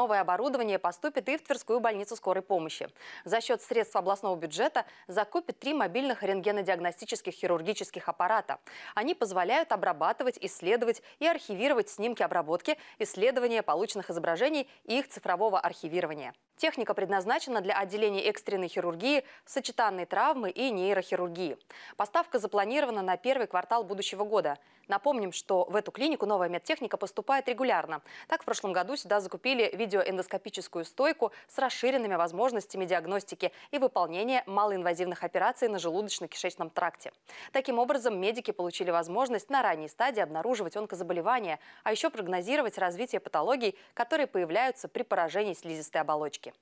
Новое оборудование поступит и в Тверскую больницу скорой помощи. За счет средств областного бюджета закупят три мобильных рентгенодиагностических хирургических аппарата. Они позволяют обрабатывать, исследовать и архивировать снимки обработки, исследования полученных изображений и их цифрового архивирования. Техника предназначена для отделения экстренной хирургии, сочетанной травмы и нейрохирургии. Поставка запланирована на первый квартал будущего года. Напомним, что в эту клинику новая медтехника поступает регулярно. Так, в прошлом году сюда закупили видео видеоэндоскопическую стойку с расширенными возможностями диагностики и выполнения малоинвазивных операций на желудочно-кишечном тракте. Таким образом, медики получили возможность на ранней стадии обнаруживать онкозаболевания, а еще прогнозировать развитие патологий, которые появляются при поражении слизистой оболочки.